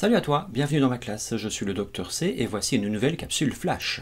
Salut à toi, bienvenue dans ma classe, je suis le docteur C et voici une nouvelle capsule flash.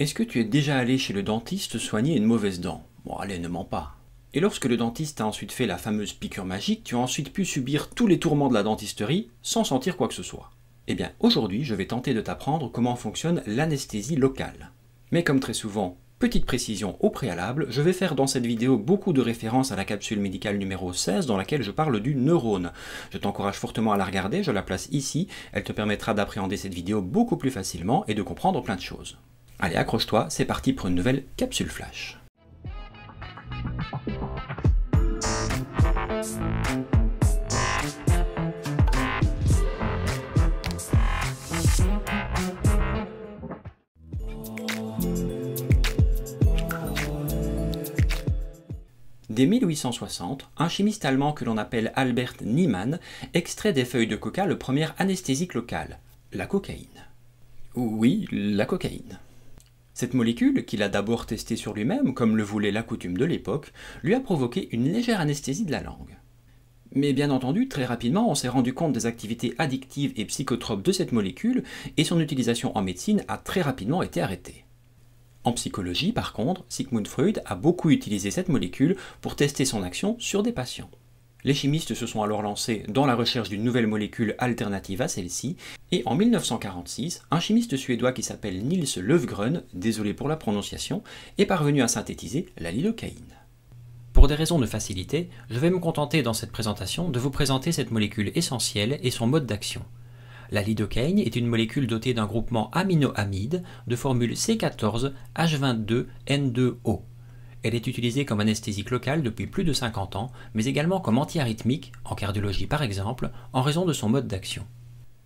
Est-ce que tu es déjà allé chez le dentiste soigner une mauvaise dent Bon allez, ne mens pas. Et lorsque le dentiste a ensuite fait la fameuse piqûre magique, tu as ensuite pu subir tous les tourments de la dentisterie sans sentir quoi que ce soit. Eh bien aujourd'hui, je vais tenter de t'apprendre comment fonctionne l'anesthésie locale. Mais comme très souvent, Petite précision au préalable, je vais faire dans cette vidéo beaucoup de références à la capsule médicale numéro 16 dans laquelle je parle du neurone. Je t'encourage fortement à la regarder, je la place ici, elle te permettra d'appréhender cette vidéo beaucoup plus facilement et de comprendre plein de choses. Allez, accroche-toi, c'est parti pour une nouvelle capsule flash. Dès 1860, un chimiste allemand que l'on appelle Albert Niemann extrait des feuilles de coca le premier anesthésique local, la cocaïne. Oui, la cocaïne. Cette molécule, qu'il a d'abord testée sur lui-même, comme le voulait la coutume de l'époque, lui a provoqué une légère anesthésie de la langue. Mais bien entendu, très rapidement, on s'est rendu compte des activités addictives et psychotropes de cette molécule, et son utilisation en médecine a très rapidement été arrêtée. En psychologie, par contre, Sigmund Freud a beaucoup utilisé cette molécule pour tester son action sur des patients. Les chimistes se sont alors lancés dans la recherche d'une nouvelle molécule alternative à celle-ci, et en 1946, un chimiste suédois qui s'appelle Niels Löfgren, désolé pour la prononciation, est parvenu à synthétiser la lidocaïne. Pour des raisons de facilité, je vais me contenter dans cette présentation de vous présenter cette molécule essentielle et son mode d'action. La lidocaïne est une molécule dotée d'un groupement aminoamide de formule C14H22N2O. Elle est utilisée comme anesthésique locale depuis plus de 50 ans, mais également comme antiarythmique, en cardiologie par exemple, en raison de son mode d'action.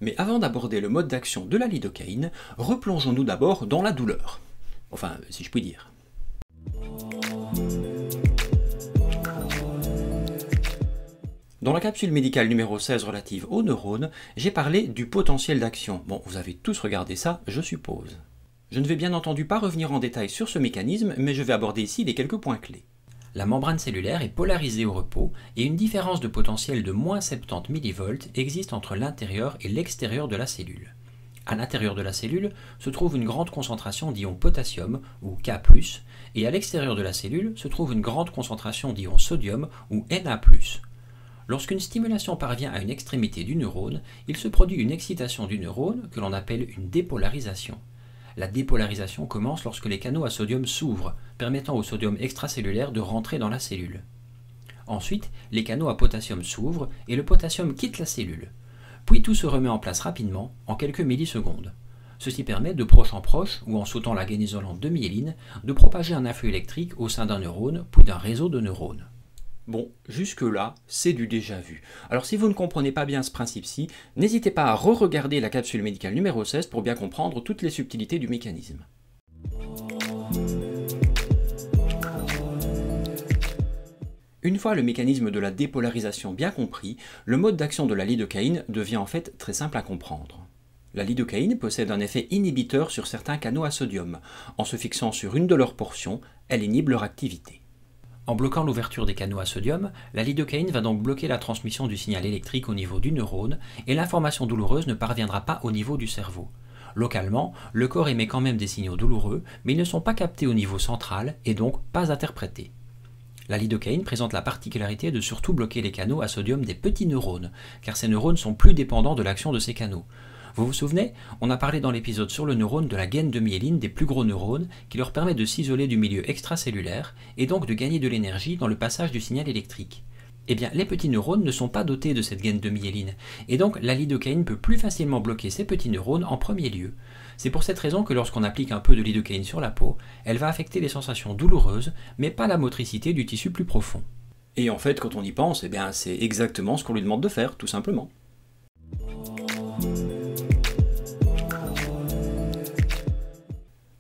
Mais avant d'aborder le mode d'action de la lidocaïne, replongeons-nous d'abord dans la douleur. Enfin, si je puis dire. Dans la capsule médicale numéro 16 relative aux neurones, j'ai parlé du potentiel d'action. Bon, vous avez tous regardé ça, je suppose. Je ne vais bien entendu pas revenir en détail sur ce mécanisme, mais je vais aborder ici les quelques points clés. La membrane cellulaire est polarisée au repos et une différence de potentiel de moins 70 millivolts existe entre l'intérieur et l'extérieur de la cellule. À l'intérieur de la cellule se trouve une grande concentration d'ions potassium ou K+, et à l'extérieur de la cellule se trouve une grande concentration d'ions sodium ou Na+, Lorsqu'une stimulation parvient à une extrémité du neurone, il se produit une excitation du neurone que l'on appelle une dépolarisation. La dépolarisation commence lorsque les canaux à sodium s'ouvrent, permettant au sodium extracellulaire de rentrer dans la cellule. Ensuite, les canaux à potassium s'ouvrent et le potassium quitte la cellule. Puis tout se remet en place rapidement, en quelques millisecondes. Ceci permet de proche en proche, ou en sautant la isolante de myéline, de propager un afflux électrique au sein d'un neurone, puis d'un réseau de neurones. Bon, jusque-là, c'est du déjà vu. Alors si vous ne comprenez pas bien ce principe-ci, n'hésitez pas à re-regarder la capsule médicale numéro 16 pour bien comprendre toutes les subtilités du mécanisme. Une fois le mécanisme de la dépolarisation bien compris, le mode d'action de la lidocaïne devient en fait très simple à comprendre. La lidocaïne possède un effet inhibiteur sur certains canaux à sodium. En se fixant sur une de leurs portions, elle inhibe leur activité. En bloquant l'ouverture des canaux à sodium, la lidocaïne va donc bloquer la transmission du signal électrique au niveau du neurone et l'information douloureuse ne parviendra pas au niveau du cerveau. Localement, le corps émet quand même des signaux douloureux, mais ils ne sont pas captés au niveau central et donc pas interprétés. La lidocaïne présente la particularité de surtout bloquer les canaux à sodium des petits neurones, car ces neurones sont plus dépendants de l'action de ces canaux. Vous vous souvenez On a parlé dans l'épisode sur le neurone de la gaine de myéline des plus gros neurones qui leur permet de s'isoler du milieu extracellulaire et donc de gagner de l'énergie dans le passage du signal électrique. Eh bien, les petits neurones ne sont pas dotés de cette gaine de myéline, et donc la lidocaïne peut plus facilement bloquer ces petits neurones en premier lieu. C'est pour cette raison que lorsqu'on applique un peu de lidocaïne sur la peau, elle va affecter les sensations douloureuses, mais pas la motricité du tissu plus profond. Et en fait, quand on y pense, eh bien, c'est exactement ce qu'on lui demande de faire, tout simplement.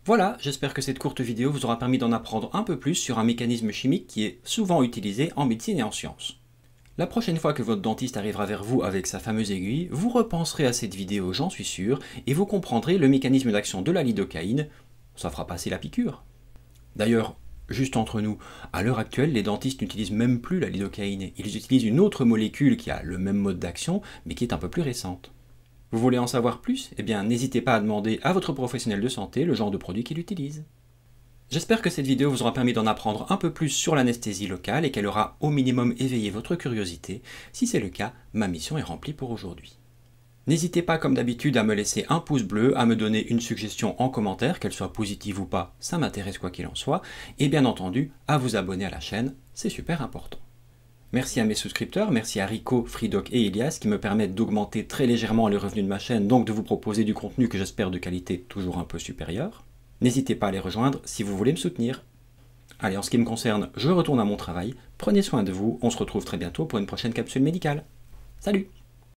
Voilà, j'espère que cette courte vidéo vous aura permis d'en apprendre un peu plus sur un mécanisme chimique qui est souvent utilisé en médecine et en sciences. La prochaine fois que votre dentiste arrivera vers vous avec sa fameuse aiguille, vous repenserez à cette vidéo, j'en suis sûr, et vous comprendrez le mécanisme d'action de la lidocaïne, ça fera passer la piqûre. D'ailleurs, juste entre nous, à l'heure actuelle, les dentistes n'utilisent même plus la lidocaïne, ils utilisent une autre molécule qui a le même mode d'action, mais qui est un peu plus récente. Vous voulez en savoir plus Eh bien, n'hésitez pas à demander à votre professionnel de santé le genre de produit qu'il utilise. J'espère que cette vidéo vous aura permis d'en apprendre un peu plus sur l'anesthésie locale et qu'elle aura au minimum éveillé votre curiosité. Si c'est le cas, ma mission est remplie pour aujourd'hui. N'hésitez pas comme d'habitude à me laisser un pouce bleu, à me donner une suggestion en commentaire, qu'elle soit positive ou pas, ça m'intéresse quoi qu'il en soit, et bien entendu à vous abonner à la chaîne, c'est super important. Merci à mes souscripteurs, merci à Rico, Fridoc et Elias qui me permettent d'augmenter très légèrement les revenus de ma chaîne, donc de vous proposer du contenu que j'espère de qualité toujours un peu supérieure. N'hésitez pas à les rejoindre si vous voulez me soutenir. Allez, en ce qui me concerne, je retourne à mon travail, prenez soin de vous, on se retrouve très bientôt pour une prochaine capsule médicale. Salut